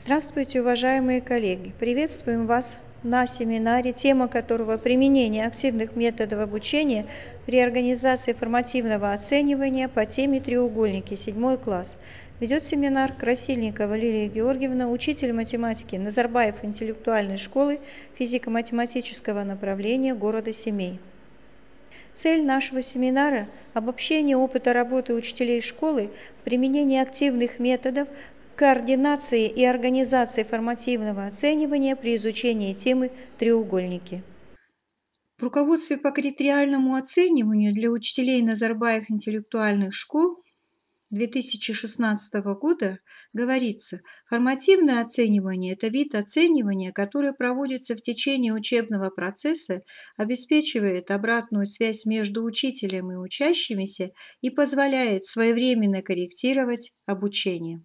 Здравствуйте, уважаемые коллеги! Приветствуем вас на семинаре, тема которого «Применение активных методов обучения при организации формативного оценивания по теме «Треугольники. Седьмой класс». Ведет семинар Красильникова Лилия Георгиевна, учитель математики Назарбаев интеллектуальной школы физико-математического направления города Семей. Цель нашего семинара – обобщение опыта работы учителей школы применение активных методов координации и организации формативного оценивания при изучении темы «Треугольники». В руководстве по критериальному оцениванию для учителей Назарбаев интеллектуальных школ 2016 года говорится, формативное оценивание – это вид оценивания, которое проводится в течение учебного процесса, обеспечивает обратную связь между учителем и учащимися и позволяет своевременно корректировать обучение.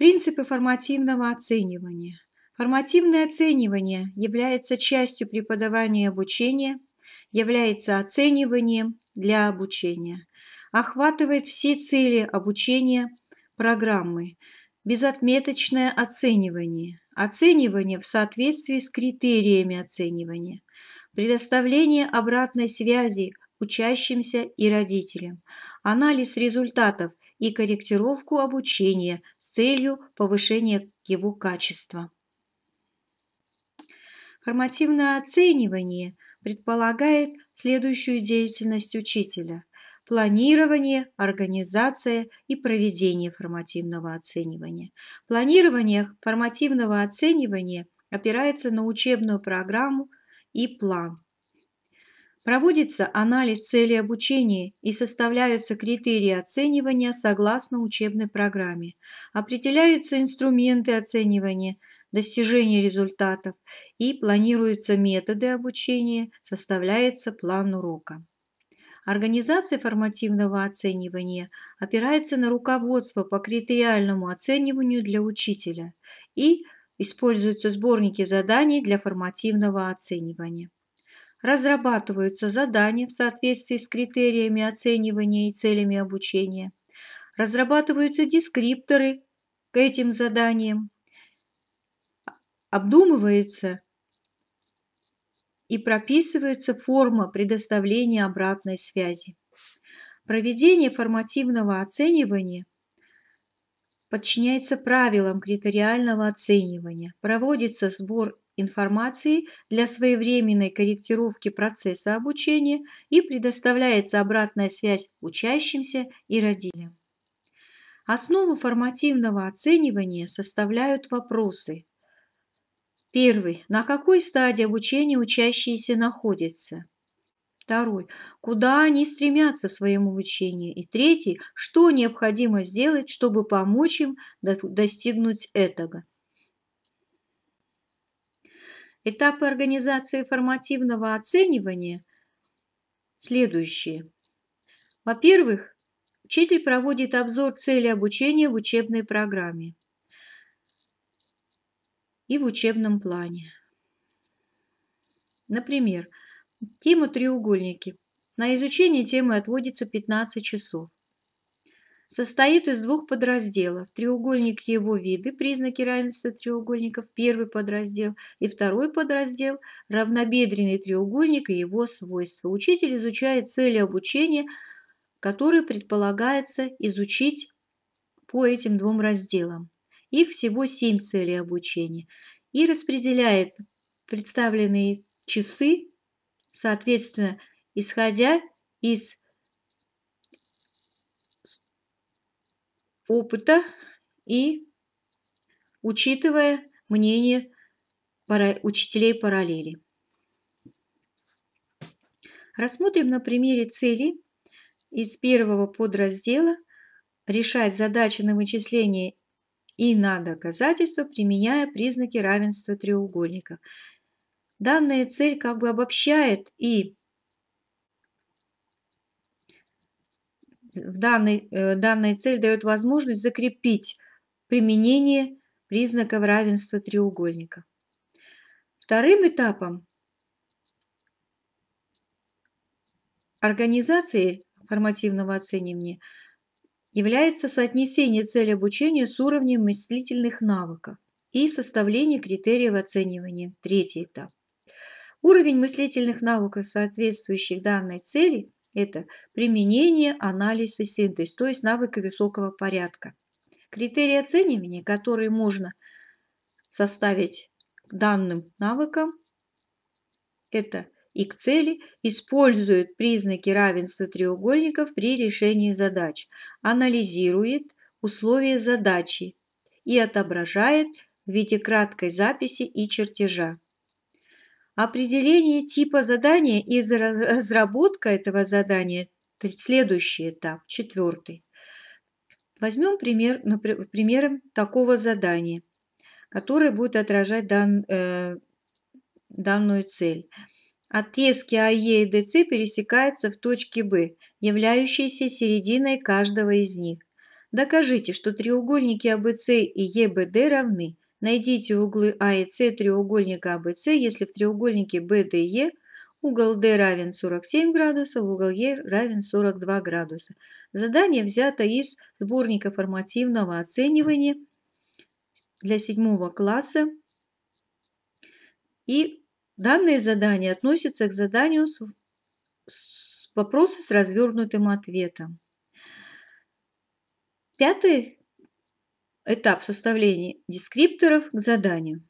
Принципы формативного оценивания. Формативное оценивание является частью преподавания и обучения, является оцениванием для обучения, охватывает все цели обучения программы, безотметочное оценивание, оценивание в соответствии с критериями оценивания, предоставление обратной связи учащимся и родителям, анализ результатов и корректировку обучения с целью повышения его качества. Формативное оценивание предполагает следующую деятельность учителя – планирование, организация и проведение формативного оценивания. Планирование формативного оценивания опирается на учебную программу и план – Проводится анализ целей обучения и составляются критерии оценивания согласно учебной программе. Определяются инструменты оценивания, достижения результатов и планируются методы обучения, составляется план урока. Организация формативного оценивания опирается на руководство по критериальному оцениванию для учителя и используются сборники заданий для формативного оценивания разрабатываются задания в соответствии с критериями оценивания и целями обучения, разрабатываются дескрипторы к этим заданиям, обдумывается и прописывается форма предоставления обратной связи. Проведение формативного оценивания подчиняется правилам критериального оценивания. Проводится сбор информации для своевременной корректировки процесса обучения и предоставляется обратная связь учащимся и родителям. Основу формативного оценивания составляют вопросы. Первый. На какой стадии обучения учащиеся находятся? Второй. Куда они стремятся в своем обучении? И третий. Что необходимо сделать, чтобы помочь им достигнуть этого? Этапы организации формативного оценивания следующие. Во-первых, учитель проводит обзор цели обучения в учебной программе и в учебном плане. Например, тема «Треугольники». На изучение темы отводится 15 часов состоит из двух подразделов. Треугольник и его виды, признаки равенства треугольников, первый подраздел и второй подраздел, равнобедренный треугольник и его свойства. Учитель изучает цели обучения, которые предполагается изучить по этим двум разделам. Их всего семь целей обучения. И распределяет представленные часы, соответственно, исходя из опыта и учитывая мнение учителей параллели. Рассмотрим на примере цели из первого подраздела решать задачи на вычисление и на доказательство, применяя признаки равенства треугольника. Данная цель как бы обобщает и в данной, э, данная цель дает возможность закрепить применение признаков равенства треугольника. Вторым этапом организации формативного оценивания является соотнесение цели обучения с уровнем мыслительных навыков и составление критериев оценивания. Третий этап. Уровень мыслительных навыков, соответствующих данной цели – это применение, анализ и синтез, то есть навыки высокого порядка. Критерии оценивания, которые можно составить данным навыкам, это и к цели, использует признаки равенства треугольников при решении задач, анализирует условия задачи и отображает в виде краткой записи и чертежа. Определение типа задания и разработка этого задания – следующий этап, четвертый. Возьмем пример, например, примером такого задания, которое будет отражать дан, э, данную цель. Отрезки АЕ и ДЦ пересекаются в точке Б, являющейся серединой каждого из них. Докажите, что треугольники АБЦ и ЕБД равны. Найдите углы А и С треугольника АБС, если в треугольнике БДЕ угол D равен 47 градусов, угол E равен 42 градуса. Задание взято из сборника формативного оценивания для седьмого класса. И данное задание относится к заданию с, с вопроса с развернутым ответом. Пятый Этап составления дескрипторов к заданию.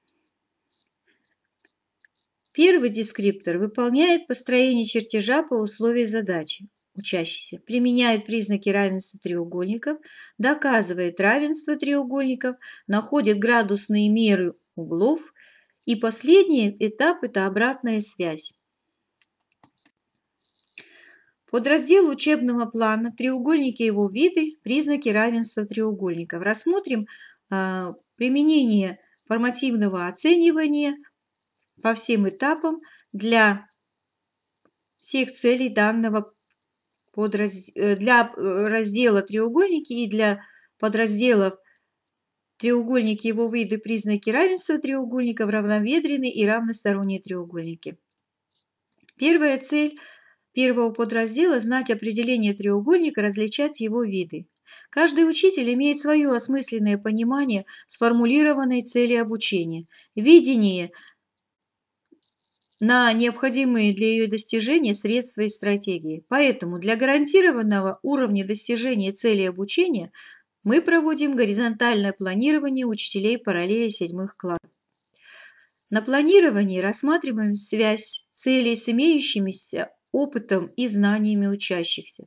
Первый дескриптор выполняет построение чертежа по условию задачи. Учащийся применяет признаки равенства треугольников, доказывает равенство треугольников, находит градусные меры углов. И последний этап – это обратная связь. Подраздел учебного плана «Треугольники и его виды. Признаки равенства треугольников». Рассмотрим э, применение формативного оценивания по всем этапам для всех целей данного подраздела, э, для э, раздела «Треугольники» и для подразделов «Треугольники, его виды, признаки равенства треугольников, равноведренные и равносторонние треугольники». Первая цель – первого подраздела знать определение треугольника, различать его виды. Каждый учитель имеет свое осмысленное понимание сформулированной цели обучения, видение на необходимые для ее достижения средства и стратегии. Поэтому для гарантированного уровня достижения цели обучения мы проводим горизонтальное планирование учителей параллели седьмых классов. На планировании рассматриваем связь целей с имеющимися опытом и знаниями учащихся.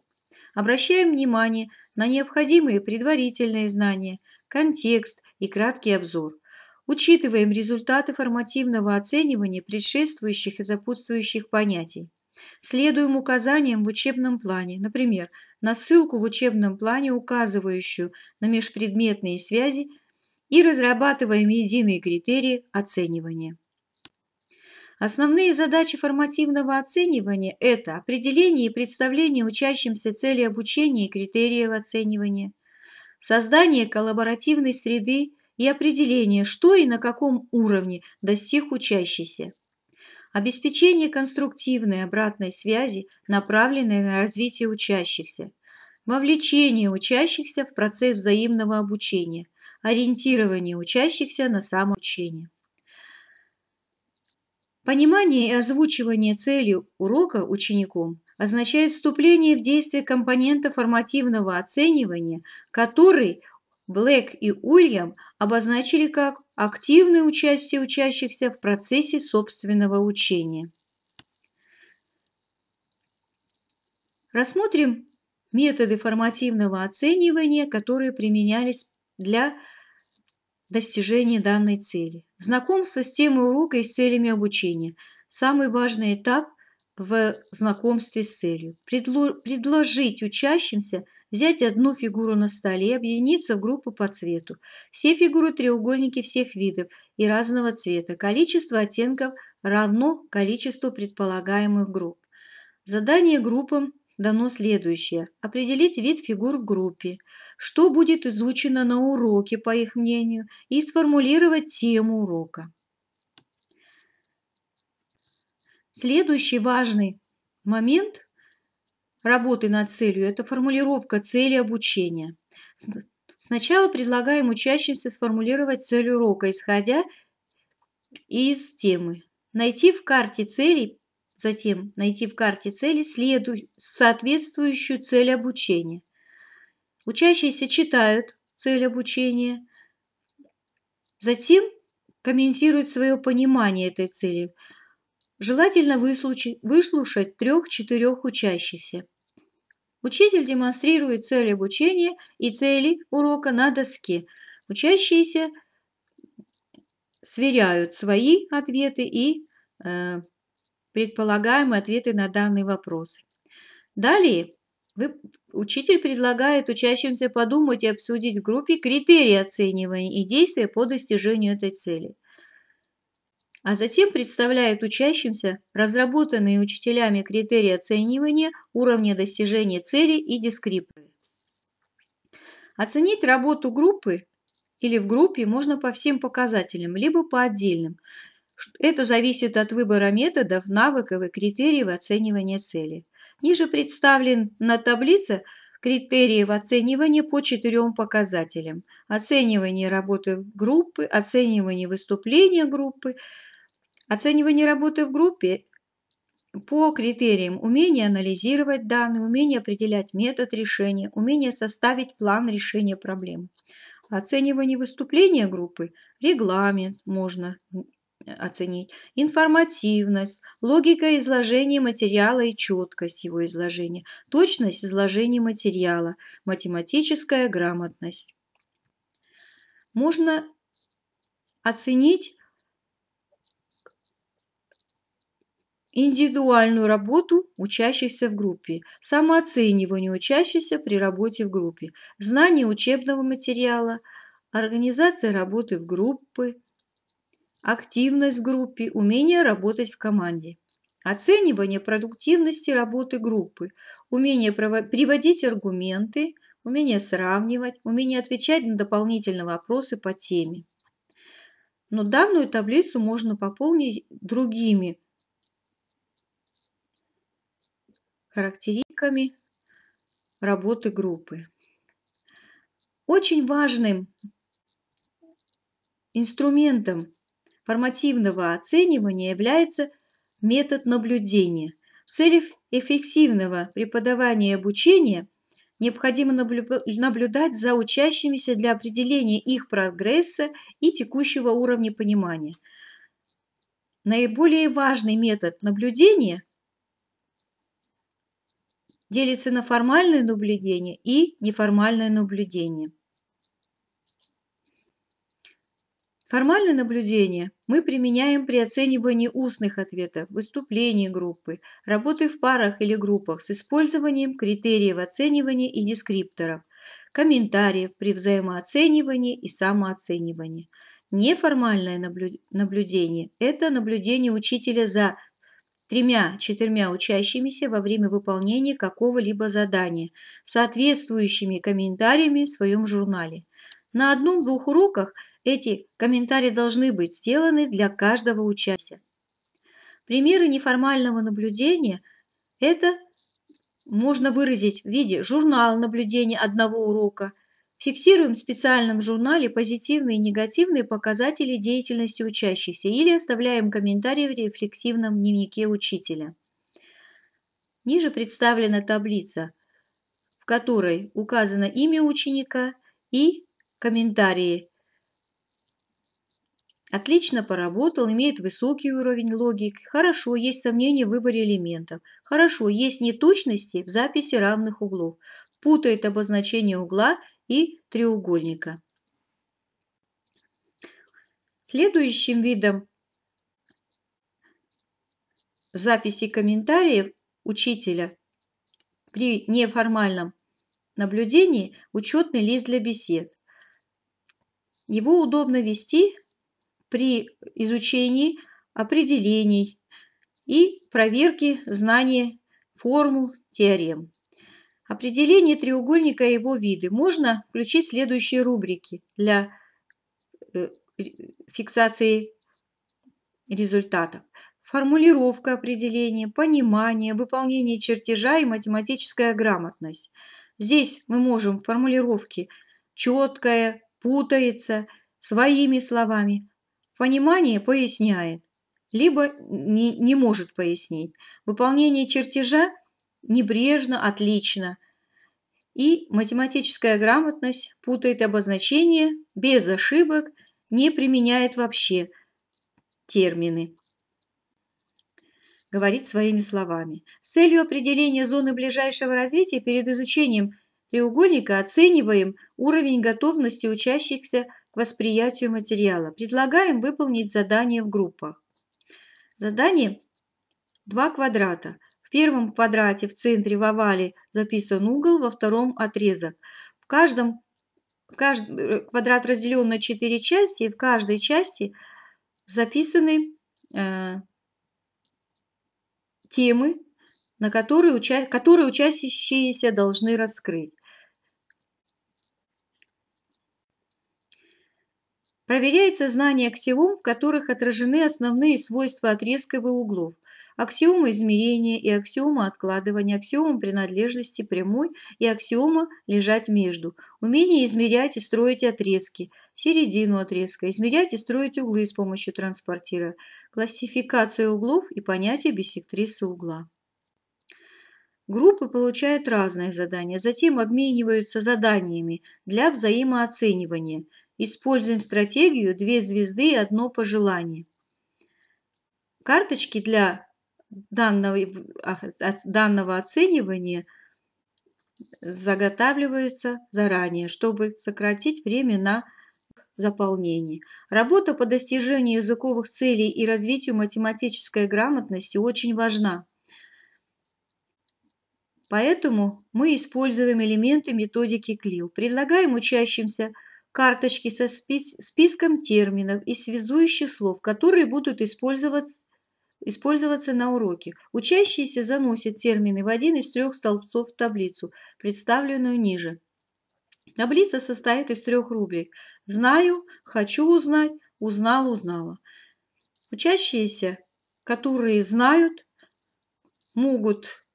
Обращаем внимание на необходимые предварительные знания, контекст и краткий обзор. Учитываем результаты формативного оценивания предшествующих и запутствующих понятий. Следуем указаниям в учебном плане, например, на ссылку в учебном плане, указывающую на межпредметные связи, и разрабатываем единые критерии оценивания. Основные задачи формативного оценивания – это определение и представление учащимся цели обучения и критериев оценивания, создание коллаборативной среды и определение, что и на каком уровне достиг учащийся, обеспечение конструктивной обратной связи, направленной на развитие учащихся, вовлечение учащихся в процесс взаимного обучения, ориентирование учащихся на самоучение. Понимание и озвучивание цели урока учеником означает вступление в действие компонента формативного оценивания, который Блэк и Уильям обозначили как активное участие учащихся в процессе собственного учения. Рассмотрим методы формативного оценивания, которые применялись для достижения данной цели. Знакомство с темой урока и с целями обучения – самый важный этап в знакомстве с целью. предложить учащимся взять одну фигуру на столе и объединиться в группы по цвету. Все фигуры – треугольники всех видов и разного цвета. Количество оттенков равно количеству предполагаемых групп. Задание группам – дано следующее. Определить вид фигур в группе, что будет изучено на уроке, по их мнению, и сформулировать тему урока. Следующий важный момент работы над целью – это формулировка цели обучения. Сначала предлагаем учащимся сформулировать цель урока, исходя из темы. Найти в карте целей Затем найти в карте цели следу... соответствующую цель обучения. Учащиеся читают цель обучения, затем комментируют свое понимание этой цели. Желательно выслушать, трех-четырех учащихся. Учитель демонстрирует цель обучения и цели урока на доске. Учащиеся сверяют свои ответы и э, предполагаемые ответы на данные вопросы. Далее вы, учитель предлагает учащимся подумать и обсудить в группе критерии оценивания и действия по достижению этой цели. А затем представляет учащимся разработанные учителями критерии оценивания уровня достижения цели и дескрипторы. Оценить работу группы или в группе можно по всем показателям, либо по отдельным. Это зависит от выбора методов, навыков и критериев оценивания цели. Ниже представлен на таблице критериев оценивания по четырем показателям. Оценивание работы группы, оценивание выступления группы, оценивание работы в группе по критериям умение анализировать данные, умение определять метод решения, умение составить план решения проблем. Оценивание выступления группы, регламент можно оценить, информативность, логика изложения материала и четкость его изложения, точность изложения материала, математическая грамотность. Можно оценить индивидуальную работу учащихся в группе, самооценивание учащихся при работе в группе, знание учебного материала, организация работы в группы, активность в группе, умение работать в команде. Оценивание продуктивности работы группы, умение приводить аргументы, умение сравнивать, умение отвечать на дополнительные вопросы по теме. Но данную таблицу можно пополнить другими характеристиками работы группы. Очень важным инструментом формативного оценивания является метод наблюдения. В целях эффективного преподавания и обучения необходимо наблюдать за учащимися для определения их прогресса и текущего уровня понимания. Наиболее важный метод наблюдения делится на формальное наблюдение и неформальное наблюдение – Формальное наблюдение мы применяем при оценивании устных ответов, выступлений группы, работы в парах или группах с использованием критериев оценивания и дескрипторов, комментариев при взаимооценивании и самооценивании. Неформальное наблюдение – это наблюдение учителя за тремя-четырьмя учащимися во время выполнения какого-либо задания, соответствующими комментариями в своем журнале. На одном-двух уроках – эти комментарии должны быть сделаны для каждого участия. Примеры неформального наблюдения – это можно выразить в виде журнала наблюдения одного урока. Фиксируем в специальном журнале позитивные и негативные показатели деятельности учащихся или оставляем комментарии в рефлексивном дневнике учителя. Ниже представлена таблица, в которой указано имя ученика и комментарии Отлично поработал, имеет высокий уровень логики. Хорошо, есть сомнения в выборе элементов. Хорошо, есть неточности в записи равных углов. Путает обозначение угла и треугольника. Следующим видом записи комментариев учителя при неформальном наблюдении учетный лист для бесед. Его удобно вести при изучении определений и проверке знания формул теорем. Определение треугольника и его виды. Можно включить следующие рубрики для э, фиксации результатов. Формулировка определения, понимание, выполнение чертежа и математическая грамотность. Здесь мы можем формулировки четкое, путается, своими словами – Понимание поясняет, либо не, не может пояснить. Выполнение чертежа небрежно, отлично. И математическая грамотность путает обозначения без ошибок, не применяет вообще термины говорит своими словами. С целью определения зоны ближайшего развития перед изучением треугольника оцениваем уровень готовности учащихся к восприятию материала. Предлагаем выполнить задание в группах. Задание два квадрата. В первом квадрате в центре в овале записан угол, во втором отрезок. В каждом каждый, э, квадрат разделен на четыре части, и в каждой части записаны э, темы, на которые, уча которые участящиеся должны раскрыть. Проверяется знание аксиом, в которых отражены основные свойства отрезков и углов, аксиомы измерения и аксиомы откладывания, аксиомы принадлежности прямой и аксиома лежать между, умение измерять и строить отрезки, середину отрезка, измерять и строить углы с помощью транспортира, классификация углов и понятие биссектрисы угла. Группы получают разные задания, затем обмениваются заданиями для взаимооценивания – Используем стратегию «Две звезды и одно пожелание». Карточки для данного, а, а, данного оценивания заготавливаются заранее, чтобы сократить время на заполнение. Работа по достижению языковых целей и развитию математической грамотности очень важна. Поэтому мы используем элементы методики КЛИЛ. Предлагаем учащимся – карточки со спис списком терминов и связующих слов, которые будут использоваться использоваться на уроке. Учащиеся заносят термины в один из трех столбцов в таблицу, представленную ниже. Таблица состоит из трех рубрик «Знаю», «Хочу узнать», «Узнал», «Узнала». Учащиеся, которые знают, могут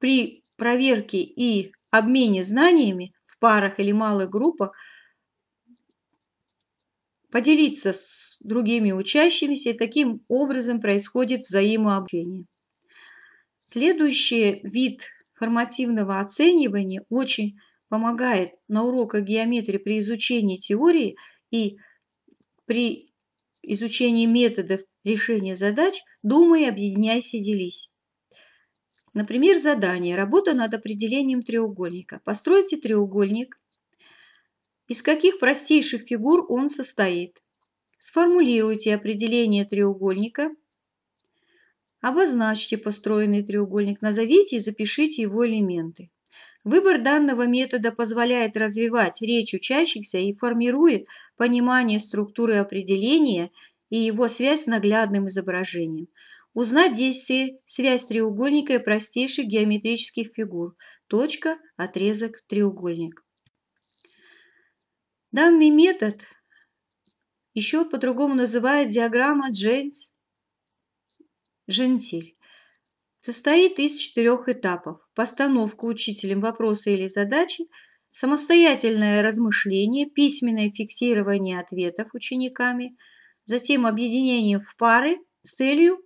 при проверке и обмене знаниями в парах или малых группах – поделиться с другими учащимися, и таким образом происходит взаимообщение. Следующий вид формативного оценивания очень помогает на уроках геометрии при изучении теории и при изучении методов решения задач «Думай, объединяйся, делись». Например, задание «Работа над определением треугольника». Постройте треугольник из каких простейших фигур он состоит? Сформулируйте определение треугольника. Обозначьте построенный треугольник, назовите и запишите его элементы. Выбор данного метода позволяет развивать речь учащихся и формирует понимание структуры определения и его связь с наглядным изображением. Узнать действие, связь треугольника и простейших геометрических фигур. Точка, отрезок, треугольник. Данный метод еще по-другому называют диаграмма Джейнс Жентиль. Состоит из четырех этапов. Постановка учителем вопроса или задачи, самостоятельное размышление, письменное фиксирование ответов учениками, затем объединение в пары с целью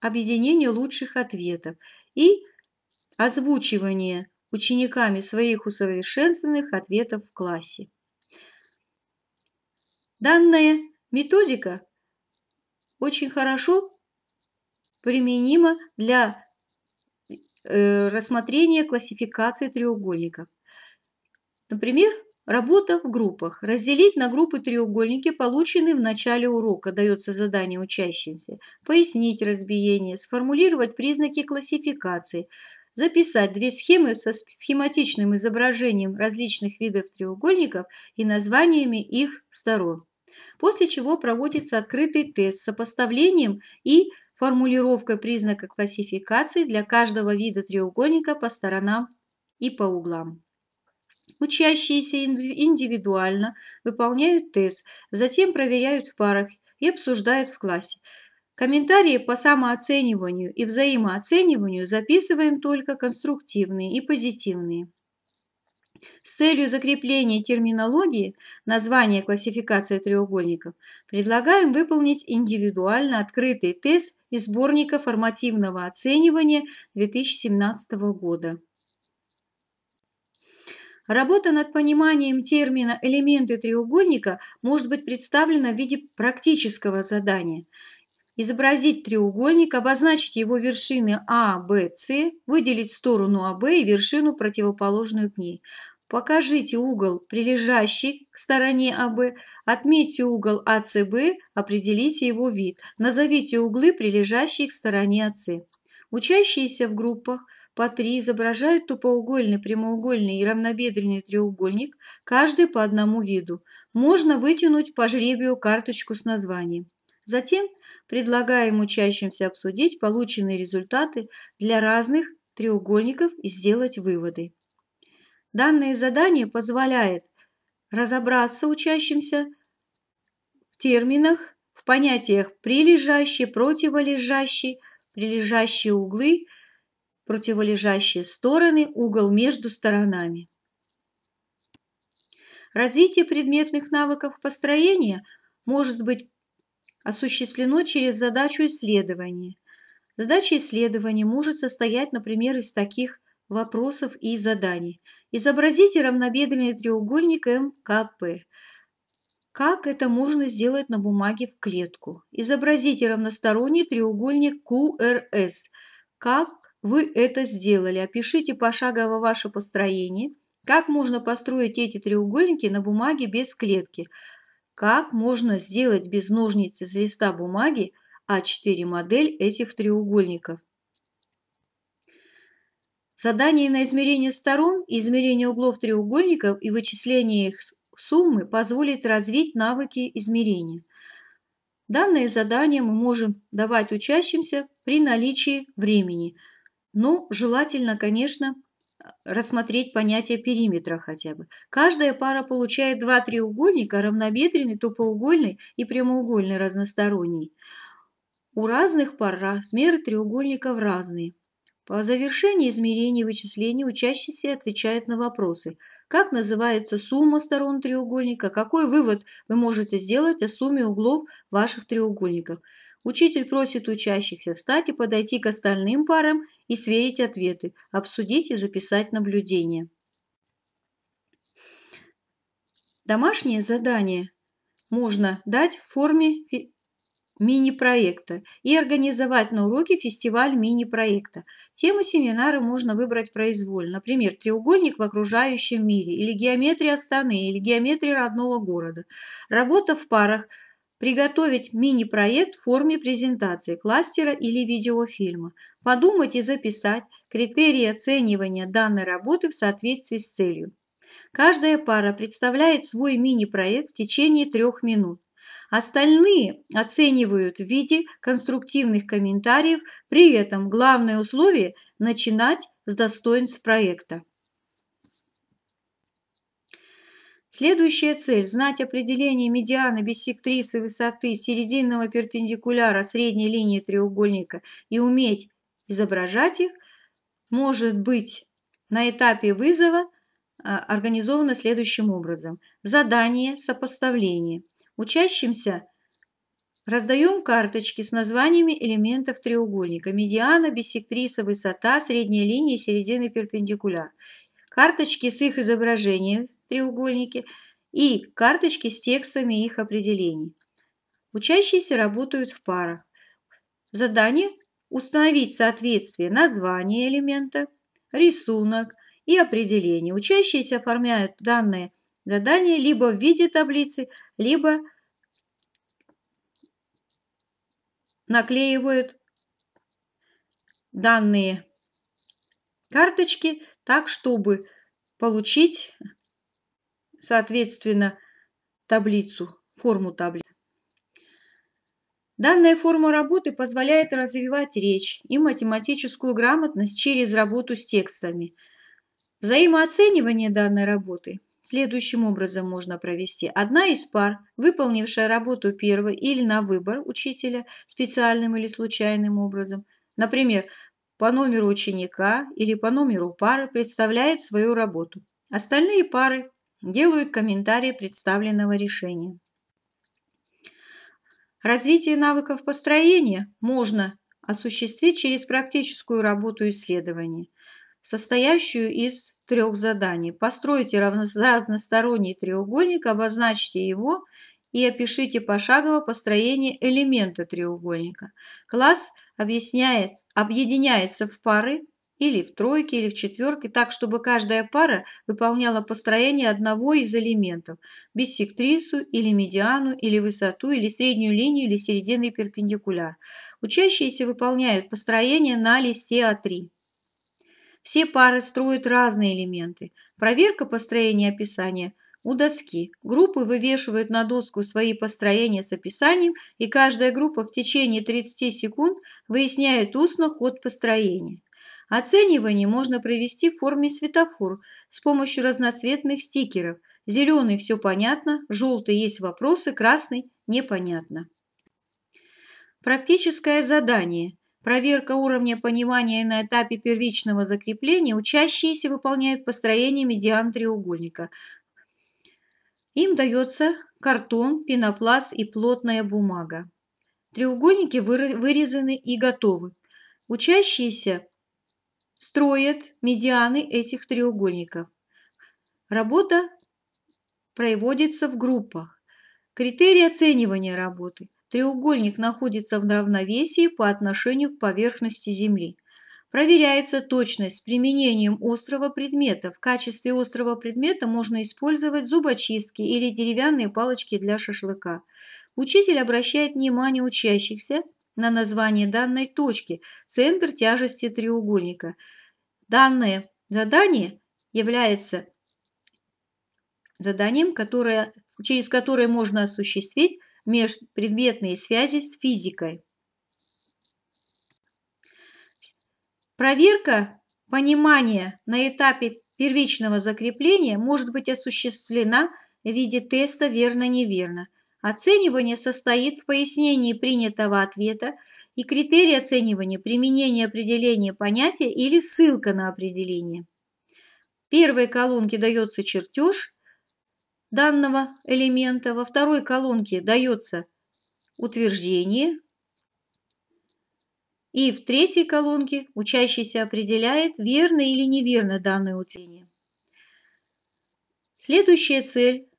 объединения лучших ответов и озвучивание учениками своих усовершенствованных ответов в классе. Данная методика очень хорошо применима для э, рассмотрения классификации треугольников. Например, работа в группах. Разделить на группы треугольники, полученные в начале урока, дается задание учащимся. Пояснить разбиение, сформулировать признаки классификации, записать две схемы со схематичным изображением различных видов треугольников и названиями их сторон после чего проводится открытый тест с сопоставлением и формулировкой признака классификации для каждого вида треугольника по сторонам и по углам. Учащиеся индивидуально выполняют тест, затем проверяют в парах и обсуждают в классе. Комментарии по самооцениванию и взаимооцениванию записываем только конструктивные и позитивные. С целью закрепления терминологии названия классификации треугольников предлагаем выполнить индивидуально открытый тест из сборника формативного оценивания 2017 года. Работа над пониманием термина «элементы треугольника» может быть представлена в виде практического задания – изобразить треугольник, обозначить его вершины А, Б, С, выделить сторону АБ и вершину, противоположную к ней. Покажите угол, прилежащий к стороне АБ, отметьте угол АЦБ, определите его вид, назовите углы, прилежащие к стороне АС. Учащиеся в группах по три изображают тупоугольный, прямоугольный и равнобедренный треугольник, каждый по одному виду. Можно вытянуть по жребию карточку с названием. Затем предлагаем учащимся обсудить полученные результаты для разных треугольников и сделать выводы. Данное задание позволяет разобраться учащимся в терминах, в понятиях прилежащие, противолежащие, прилежащие углы, противолежащие стороны, угол между сторонами. Развитие предметных навыков построения может быть осуществлено через задачу исследования. Задача исследования может состоять, например, из таких вопросов и заданий. Изобразите равнобедренный треугольник МКП. Как это можно сделать на бумаге в клетку? Изобразите равносторонний треугольник QRS. Как вы это сделали? Опишите пошагово ваше построение. Как можно построить эти треугольники на бумаге без клетки – как можно сделать без ножниц из листа бумаги А4 модель этих треугольников? Задание на измерение сторон, измерение углов треугольников и вычисление их суммы позволит развить навыки измерения. Данное задание мы можем давать учащимся при наличии времени, но ну, желательно, конечно, рассмотреть понятие периметра хотя бы. Каждая пара получает два треугольника, равнобедренный, тупоугольный и прямоугольный разносторонний. У разных пар размеры треугольников разные. По завершении измерений и вычислений учащиеся отвечают на вопросы. Как называется сумма сторон треугольника? Какой вывод вы можете сделать о сумме углов ваших треугольников? Учитель просит учащихся встать и подойти к остальным парам – и сверить ответы, обсудить и записать наблюдения. Домашнее задание можно дать в форме мини-проекта и организовать на уроке фестиваль мини-проекта. Тему семинара можно выбрать произвольно, например, треугольник в окружающем мире или геометрия страны или геометрия родного города. Работа в парах – приготовить мини-проект в форме презентации, кластера или видеофильма, подумать и записать критерии оценивания данной работы в соответствии с целью. Каждая пара представляет свой мини-проект в течение трех минут. Остальные оценивают в виде конструктивных комментариев, при этом главное условие – начинать с достоинств проекта. Следующая цель – знать определение медианы, биссектрисы высоты серединного перпендикуляра средней линии треугольника и уметь изображать их, может быть на этапе вызова а, организовано следующим образом. Задание, сопоставление. Учащимся раздаем карточки с названиями элементов треугольника. Медиана, биссектриса, высота, средняя линия, середины перпендикуляр. Карточки с их изображениями треугольники и карточки с текстами их определений. Учащиеся работают в парах. Задание – установить соответствие названия элемента, рисунок и определение. Учащиеся оформляют данные задания либо в виде таблицы, либо наклеивают данные карточки так, чтобы получить соответственно, таблицу, форму таблицы. Данная форма работы позволяет развивать речь и математическую грамотность через работу с текстами. Взаимооценивание данной работы следующим образом можно провести. Одна из пар, выполнившая работу первой или на выбор учителя специальным или случайным образом, например, по номеру ученика или по номеру пары, представляет свою работу. Остальные пары делают комментарии представленного решения. Развитие навыков построения можно осуществить через практическую работу исследования, состоящую из трех заданий. Постройте разносторонний треугольник, обозначьте его и опишите пошагово построение элемента треугольника. Класс объясняет, объединяется в пары или в тройке, или в четверке, так, чтобы каждая пара выполняла построение одного из элементов – биссектрису, или медиану, или высоту, или среднюю линию, или серединный перпендикуляр. Учащиеся выполняют построение на листе А3. Все пары строят разные элементы. Проверка построения описания – у доски. Группы вывешивают на доску свои построения с описанием, и каждая группа в течение 30 секунд выясняет устно ход построения. Оценивание можно провести в форме светофор с помощью разноцветных стикеров. Зеленый – все понятно, желтый – есть вопросы, красный – непонятно. Практическое задание. Проверка уровня понимания на этапе первичного закрепления учащиеся выполняют построение медиан треугольника. Им дается картон, пенопласт и плотная бумага. Треугольники вырезаны и готовы. Учащиеся строят медианы этих треугольников. Работа проводится в группах. Критерии оценивания работы. Треугольник находится в равновесии по отношению к поверхности Земли. Проверяется точность с применением острого предмета. В качестве острого предмета можно использовать зубочистки или деревянные палочки для шашлыка. Учитель обращает внимание учащихся на название данной точки, центр тяжести треугольника. Данное задание является заданием, которое, через которое можно осуществить межпредметные связи с физикой. Проверка понимания на этапе первичного закрепления может быть осуществлена в виде теста верно-неверно. -неверно. Оценивание состоит в пояснении принятого ответа и критерии оценивания применения определения понятия или ссылка на определение. В первой колонке дается чертеж данного элемента, во второй колонке дается утверждение, и в третьей колонке учащийся определяет, верно или неверно данное утверждение. Следующая цель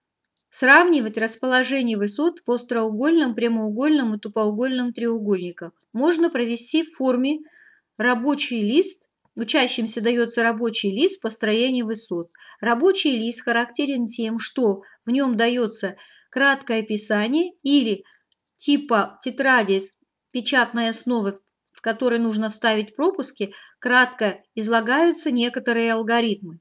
Сравнивать расположение высот в остроугольном, прямоугольном и тупоугольном треугольниках можно провести в форме рабочий лист. Учащимся дается рабочий лист построения высот. Рабочий лист характерен тем, что в нем дается краткое описание или типа тетради с печатной основы, в которой нужно вставить пропуски, кратко излагаются некоторые алгоритмы.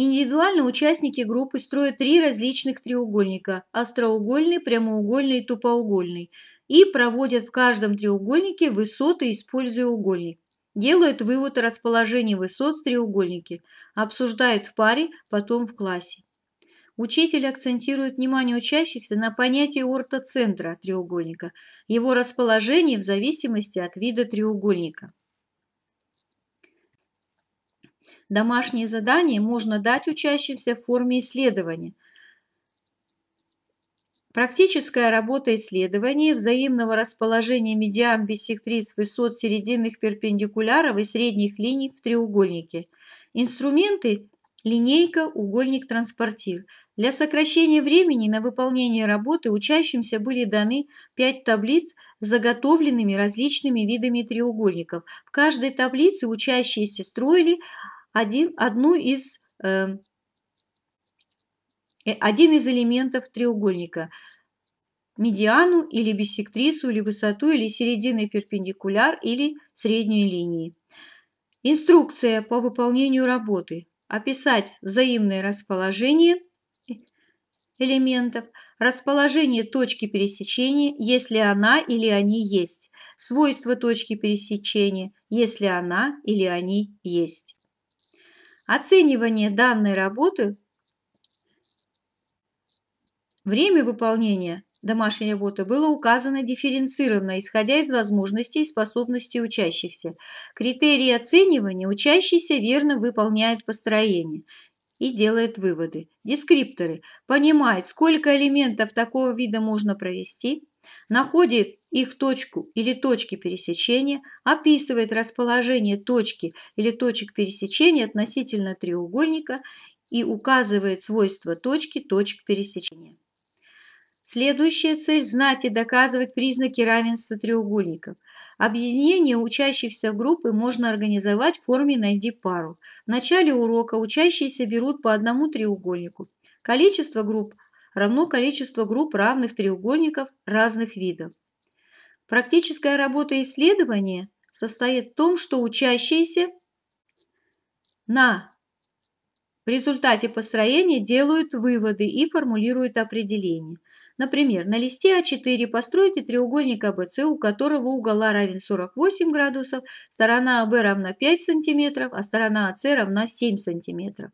Индивидуально участники группы строят три различных треугольника – остроугольный, прямоугольный и тупоугольный – и проводят в каждом треугольнике высоты, используя угольник. Делают вывод о расположении высот в треугольнике, обсуждают в паре, потом в классе. Учитель акцентирует внимание учащихся на понятии ортоцентра треугольника, его расположении в зависимости от вида треугольника. Домашние задания можно дать учащимся в форме исследования. Практическая работа исследования взаимного расположения медиан биссектрис высот серединных перпендикуляров и средних линий в треугольнике. Инструменты линейка, угольник, транспортир. Для сокращения времени на выполнение работы учащимся были даны 5 таблиц с заготовленными различными видами треугольников. В каждой таблице учащиеся строили один, одну из, э, э, один из элементов треугольника медиану или биссектрису, или высоту, или серединный перпендикуляр, или среднюю линии. Инструкция по выполнению работы. Описать взаимное расположение элементов, расположение точки пересечения, если она или они есть, свойства точки пересечения, если она или они есть. Оценивание данной работы, время выполнения домашней работы было указано дифференцированно, исходя из возможностей и способностей учащихся. Критерии оценивания учащийся верно выполняет построение и делает выводы. Дескрипторы понимают, сколько элементов такого вида можно провести, находит их точку или точки пересечения, описывает расположение точки или точек пересечения относительно треугольника и указывает свойства точки точек пересечения. Следующая цель – знать и доказывать признаки равенства треугольников. Объединение учащихся группы можно организовать в форме «Найди пару». В начале урока учащиеся берут по одному треугольнику. Количество групп – равно количество групп равных треугольников разных видов. Практическая работа исследования состоит в том, что учащиеся на результате построения делают выводы и формулируют определения. Например, на листе А4 постройте треугольник АБЦ, у которого угол А равен 48 градусов, сторона АБ равна 5 сантиметров, а сторона АС равна 7 сантиметров.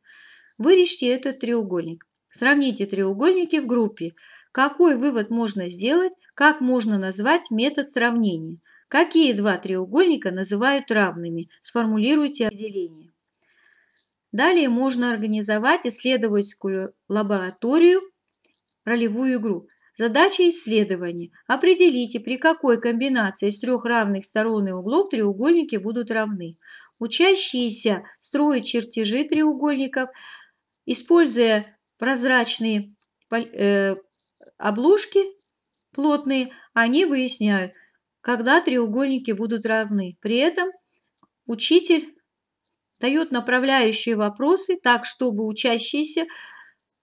Вырежьте этот треугольник. Сравните треугольники в группе. Какой вывод можно сделать, как можно назвать метод сравнения? Какие два треугольника называют равными? Сформулируйте определение. Далее можно организовать исследовательскую лабораторию, ролевую игру. Задача исследования. Определите, при какой комбинации из трех равных сторон и углов треугольники будут равны. Учащиеся строят чертежи треугольников, используя прозрачные э, обложки плотные, они выясняют, когда треугольники будут равны. При этом учитель дает направляющие вопросы так, чтобы учащиеся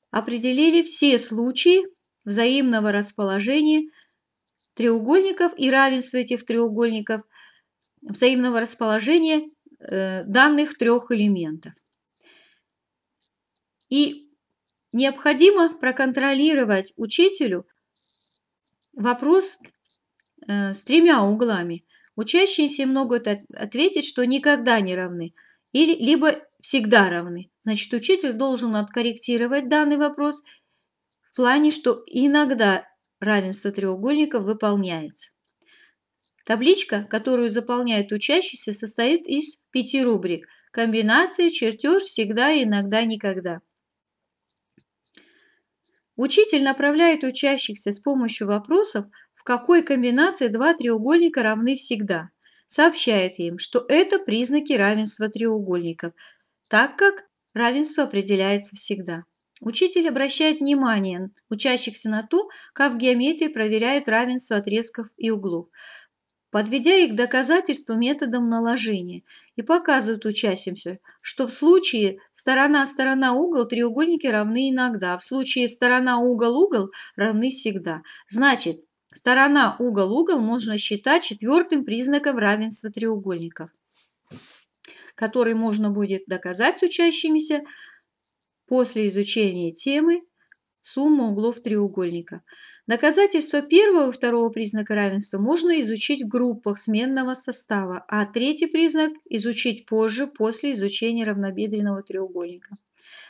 определили все случаи взаимного расположения треугольников и равенства этих треугольников, взаимного расположения э, данных трех элементов. И Необходимо проконтролировать учителю вопрос э, с тремя углами. Учащиеся могут ответить, что никогда не равны, или, либо всегда равны. Значит, учитель должен откорректировать данный вопрос в плане, что иногда равенство треугольников выполняется. Табличка, которую заполняет учащийся, состоит из пяти рубрик. комбинация, чертеж, всегда, иногда, никогда. Учитель направляет учащихся с помощью вопросов, в какой комбинации два треугольника равны всегда. Сообщает им, что это признаки равенства треугольников, так как равенство определяется всегда. Учитель обращает внимание учащихся на то, как в геометрии проверяют равенство отрезков и углов, подведя их к доказательству методом наложения и показывают учащимся, что в случае сторона-сторона-угол треугольники равны иногда, а в случае сторона-угол-угол равны всегда. Значит, сторона-угол-угол можно считать четвертым признаком равенства треугольников, который можно будет доказать с учащимися после изучения темы сумма углов треугольника. Доказательства первого и второго признака равенства можно изучить в группах сменного состава, а третий признак изучить позже, после изучения равнобедренного треугольника.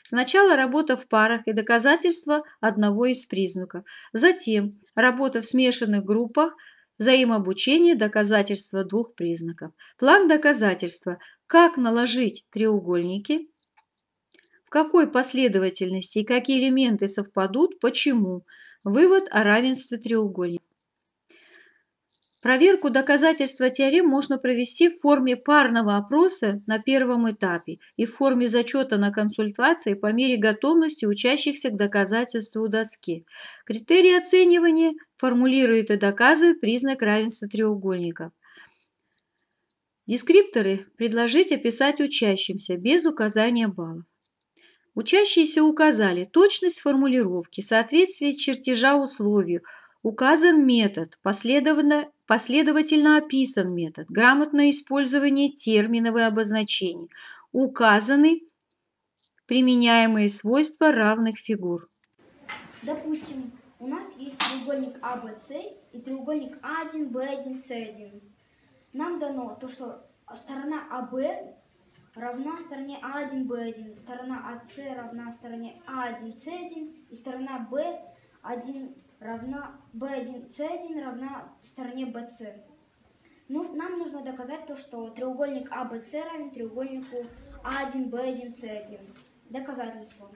Сначала работа в парах и доказательство одного из признаков, затем работа в смешанных группах, взаимообучение, доказательства двух признаков. План доказательства – как наложить треугольники – какой последовательности и какие элементы совпадут, почему. Вывод о равенстве треугольника. Проверку доказательства теорем можно провести в форме парного опроса на первом этапе и в форме зачета на консультации по мере готовности учащихся к доказательству доски. Критерии оценивания формулирует и доказывает признак равенства треугольников. Дескрипторы предложить описать учащимся без указания баллов. Учащиеся указали точность формулировки, соответствие чертежа условию, указан метод, последовательно, последовательно описан метод, грамотное использование терминов и обозначений, указаны применяемые свойства равных фигур. Допустим, у нас есть треугольник АВС и треугольник А1, Б1, С1. Нам дано то, что сторона АВ равна стороне А1, Б1, сторона АС равна стороне А1, С1, и сторона Б1 равна б 1 с 1 равна стороне BC. Нам нужно доказать то, что треугольник АБС равен треугольнику а 1 б 1 с 1 Доказательство.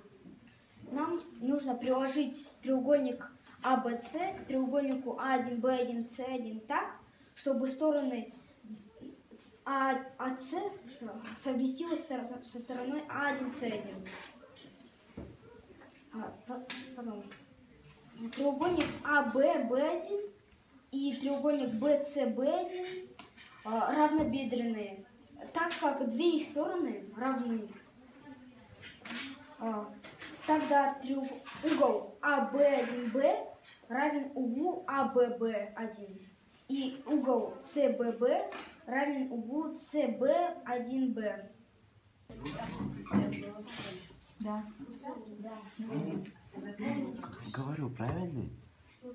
Нам нужно приложить треугольник АБС к треугольнику а 1 б 1 с 1 так, чтобы стороны а, а С совместилось со, стороной А1С1. А, потом. Треугольник АБ, Б1 и треугольник БЦ, Б1 а, равнобедренные, так как две их стороны равны. А, тогда треуг... угол АБ1Б равен углу АББ1 и угол СББ равен углу CB1B. Да. да. Говорю, правильный?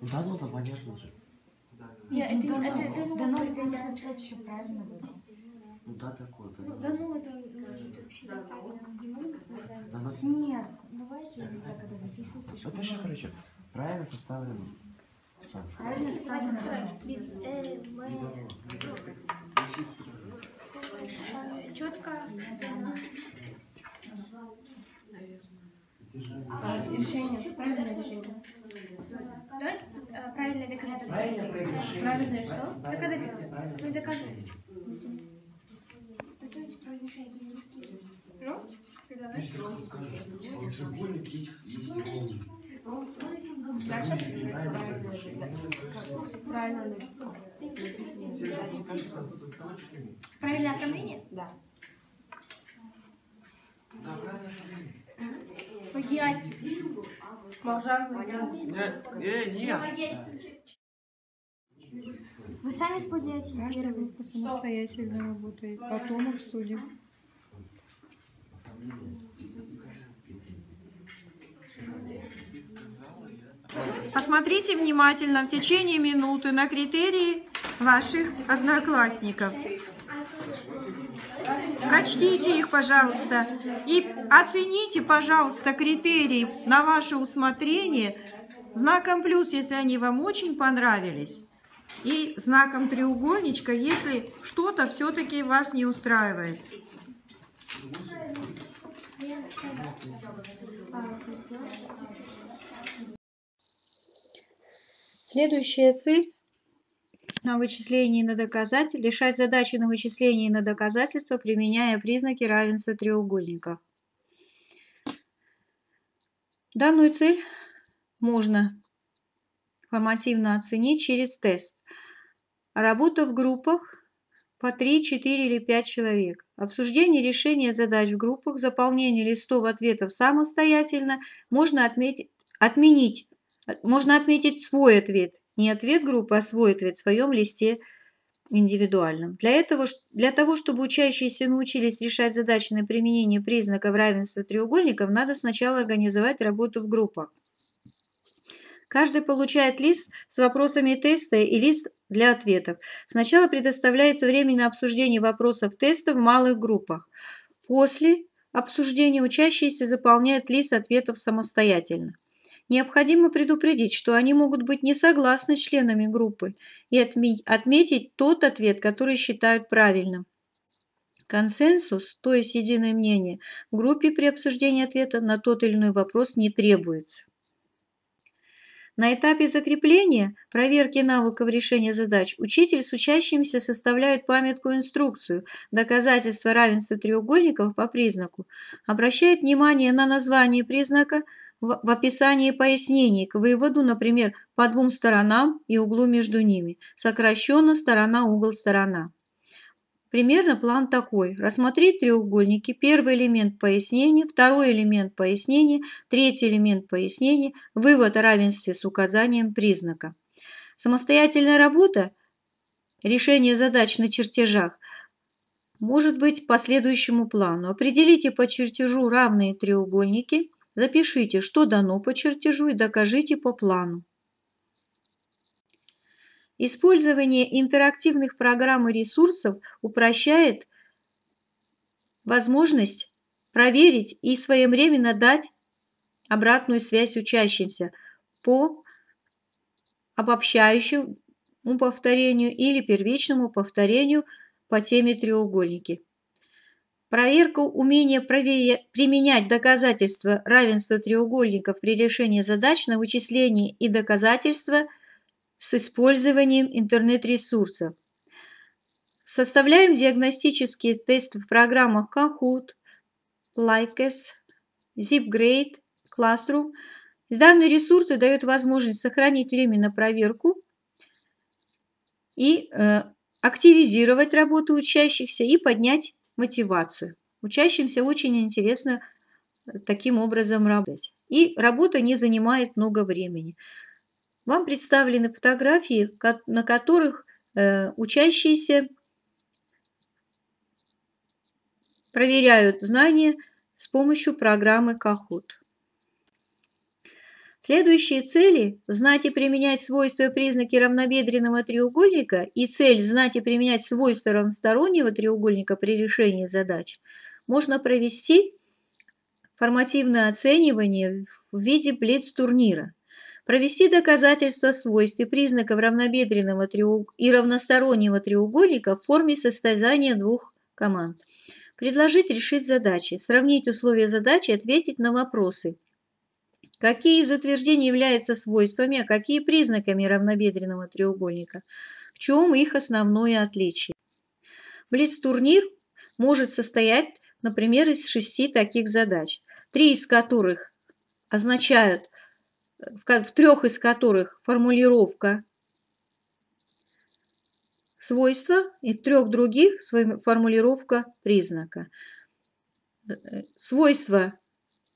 Да ну, да, понятно же. Я, это, да, это, да, ну, это нужно написать еще правильно было. Ну да, такое. Да, ну, да, ну это, это всегда правильно. Ну. Нет, Давай, ну, я не это когда записывался. Ну, пиши, короче, правильно составлено. Правильно составлено. Четко. Решение, правильное решение. Давайте э, правильное доказательство. Правильное что? Доказательство. Вы докажите. Ну, предлагайте. Волшебник есть волшебник. Правильно написано. Правильное оформление? Да. Фагиатик. правильно оформление. Не, нет. Вы сами с плагиатиком первые? Самостоятельно работает. Потом их судим. Посмотрите внимательно в течение минуты на критерии ваших одноклассников. Прочтите их, пожалуйста, и оцените, пожалуйста, критерии на ваше усмотрение знаком плюс, если они вам очень понравились, и знаком треугольничка, если что-то все-таки вас не устраивает. Thank Следующая цель на вычислении на доказатель решать задачи на вычисление на доказательство, применяя признаки равенства треугольников. Данную цель можно формативно оценить через тест. Работа в группах по 3, 4 или 5 человек. Обсуждение решения задач в группах, заполнение листов ответов самостоятельно можно отметить, отменить можно отметить свой ответ, не ответ группы, а свой ответ в своем листе индивидуальном. Для, этого, для того, чтобы учащиеся научились решать задачи на применение признаков равенства треугольников, надо сначала организовать работу в группах. Каждый получает лист с вопросами теста и лист для ответов. Сначала предоставляется время на обсуждение вопросов теста в малых группах. После обсуждения учащиеся заполняют лист ответов самостоятельно. Необходимо предупредить, что они могут быть не согласны с членами группы и отметить тот ответ, который считают правильным. Консенсус, то есть единое мнение, в группе при обсуждении ответа на тот или иной вопрос не требуется. На этапе закрепления проверки навыков решения задач учитель с учащимися составляет памятку-инструкцию «Доказательство равенства треугольников по признаку», обращает внимание на название признака, в, описании пояснений к выводу, например, по двум сторонам и углу между ними. Сокращенно сторона, угол, сторона. Примерно план такой. рассмотреть треугольники, первый элемент пояснения, второй элемент пояснения, третий элемент пояснения, вывод о равенстве с указанием признака. Самостоятельная работа, решение задач на чертежах может быть по следующему плану. Определите по чертежу равные треугольники, Запишите, что дано по чертежу и докажите по плану. Использование интерактивных программ и ресурсов упрощает возможность проверить и своевременно дать обратную связь учащимся по обобщающему повторению или первичному повторению по теме треугольники. Проверка умения проверя... применять доказательства равенства треугольников при решении задач на вычисление и доказательства с использованием интернет-ресурсов. Составляем диагностические тесты в программах Kahoot, Likes, ZipGrade, Classroom. Данные ресурсы дают возможность сохранить время на проверку и э, активизировать работу учащихся и поднять мотивацию. Учащимся очень интересно э, таким образом работать. И работа не занимает много времени. Вам представлены фотографии, на которых э, учащиеся проверяют знания с помощью программы Kahoot. Следующие цели – знать и применять свойства и признаки равнобедренного треугольника и цель знать и применять свойства равностороннего треугольника при решении задач можно провести формативное оценивание в виде блиц-турнира. Провести доказательства свойств и признаков равнобедренного треуг... и равностороннего треугольника в форме состязания двух команд. Предложить решить задачи, сравнить условия задачи, ответить на вопросы – Какие из утверждений являются свойствами, а какие признаками равнобедренного треугольника? В чем их основное отличие? Блиц-турнир может состоять, например, из шести таких задач, три из которых означают, в трех из которых формулировка свойства и в трех других формулировка признака. Э, э, свойства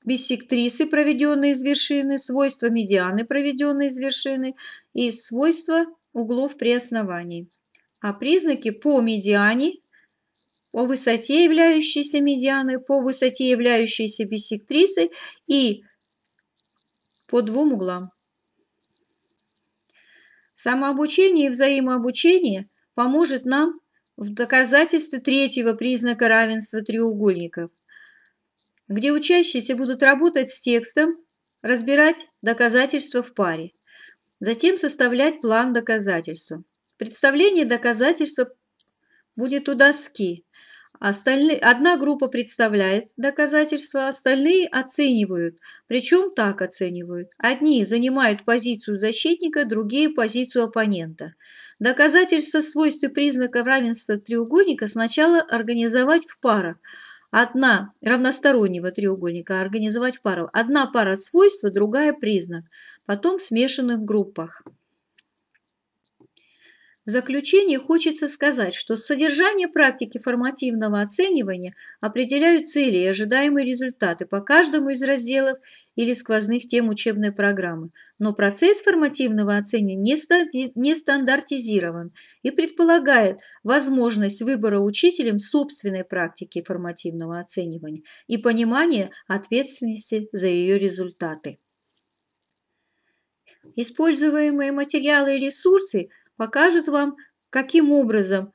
биссектрисы, проведенные из вершины, свойства медианы, проведенные из вершины, и свойства углов при основании. А признаки по медиане, по высоте являющейся медианы, по высоте являющейся биссектрисой и по двум углам. Самообучение и взаимообучение поможет нам в доказательстве третьего признака равенства треугольников где учащиеся будут работать с текстом, разбирать доказательства в паре, затем составлять план доказательства. Представление доказательства будет у доски. Остальные, одна группа представляет доказательства, остальные оценивают. Причем так оценивают. Одни занимают позицию защитника, другие – позицию оппонента. Доказательства свойств и признаков равенства треугольника сначала организовать в парах – одна равностороннего треугольника организовать пару. Одна пара свойства, другая признак. Потом в смешанных группах. В заключение хочется сказать, что содержание практики формативного оценивания определяют цели и ожидаемые результаты по каждому из разделов или сквозных тем учебной программы, но процесс формативного оценивания не стандартизирован и предполагает возможность выбора учителем собственной практики формативного оценивания и понимания ответственности за ее результаты. Используемые материалы и ресурсы покажут вам, каким образом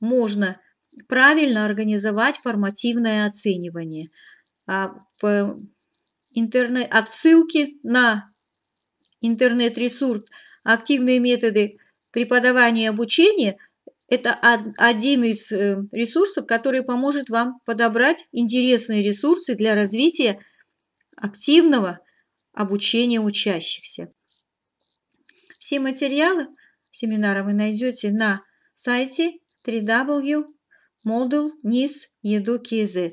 можно правильно организовать формативное оценивание. А интернет, а в ссылке на интернет-ресурс «Активные методы преподавания и обучения» это один из э, ресурсов, который поможет вам подобрать интересные ресурсы для развития активного обучения учащихся. Все материалы семинара вы найдете на сайте www.modulnis.edu.kz.